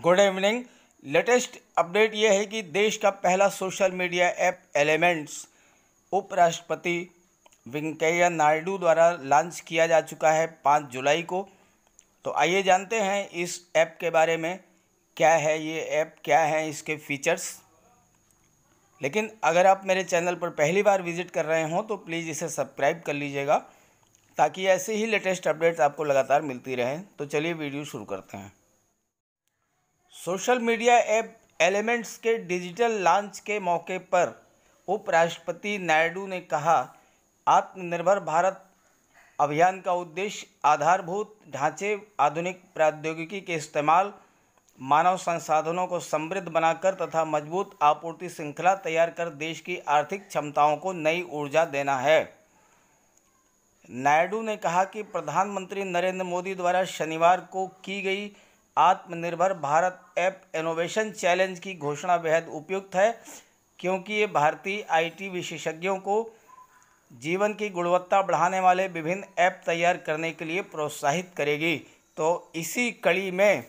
good evening latest update यह है कि देश का पहला सोशल मीडिया ऐप एलिमेंट्स उपराष्ट्रपति वेंकैया नायडू द्वारा लॉन्च किया जा चुका है पाँच जुलाई को तो आइए जानते हैं इस ऐप के बारे में क्या है ये ऐप क्या है इसके फीचर्स लेकिन अगर आप मेरे चैनल पर पहली बार विजिट कर रहे हों तो प्लीज़ इसे सब्सक्राइब कर लीजिएगा ताकि ऐसे ही लेटेस्ट अपडेट्स आपको लगातार मिलती रहें तो चलिए वीडियो शुरू करते हैं सोशल मीडिया ऐप एलिमेंट्स के डिजिटल लॉन्च के मौके पर उपराष्ट्रपति नायडू ने कहा आत्मनिर्भर भारत अभियान का उद्देश्य आधारभूत ढांचे आधुनिक प्रौद्योगिकी के इस्तेमाल मानव संसाधनों को समृद्ध बनाकर तथा मजबूत आपूर्ति श्रृंखला तैयार कर देश की आर्थिक क्षमताओं को नई ऊर्जा देना है नायडू ने कहा कि प्रधानमंत्री नरेंद्र मोदी द्वारा शनिवार को की गई आत्मनिर्भर भारत ऐप इनोवेशन चैलेंज की घोषणा बेहद उपयुक्त है क्योंकि ये भारतीय आईटी विशेषज्ञों को जीवन की गुणवत्ता बढ़ाने वाले विभिन्न ऐप तैयार करने के लिए प्रोत्साहित करेगी तो इसी कड़ी में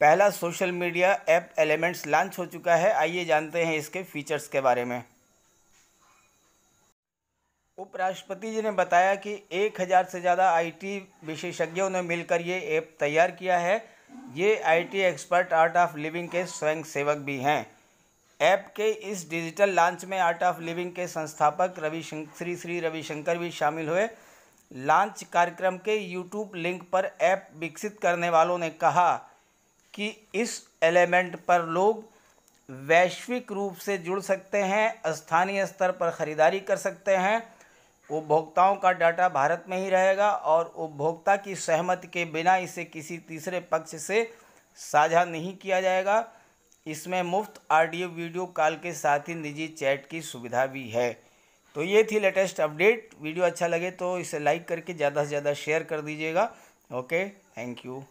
पहला social media app Elements launch हो चुका है आइए जानते हैं इसके फीचर्स के बारे में उपराष्ट्रपति जी ने बताया कि 1000 से ज़्यादा आईटी विशेषज्ञों ने मिलकर ये ऐप तैयार किया है ये IT expert Art of Living के स्वयं सेवक भी हैं ऐप के इस डिजिटल लॉन्च में आर्ट ऑफ लिविंग के संस्थापक रवि श्री श्री रविशंकर भी शामिल हुए लॉन्च कार्यक्रम के यूट्यूब लिंक पर ऐप विकसित करने वालों ने कहा कि इस एलिमेंट पर लोग वैश्विक रूप से जुड़ सकते हैं स्थानीय स्तर पर ख़रीदारी कर सकते हैं उपभोक्ताओं का डाटा भारत में ही रहेगा और उपभोक्ता की सहमति के बिना इसे किसी तीसरे पक्ष से साझा नहीं किया जाएगा इसमें मुफ्त ऑडियो वीडियो कॉल के साथ ही निजी चैट की सुविधा भी है तो ये थी लेटेस्ट अपडेट वीडियो अच्छा लगे तो इसे लाइक करके ज़्यादा से ज़्यादा शेयर कर दीजिएगा ओके थैंक यू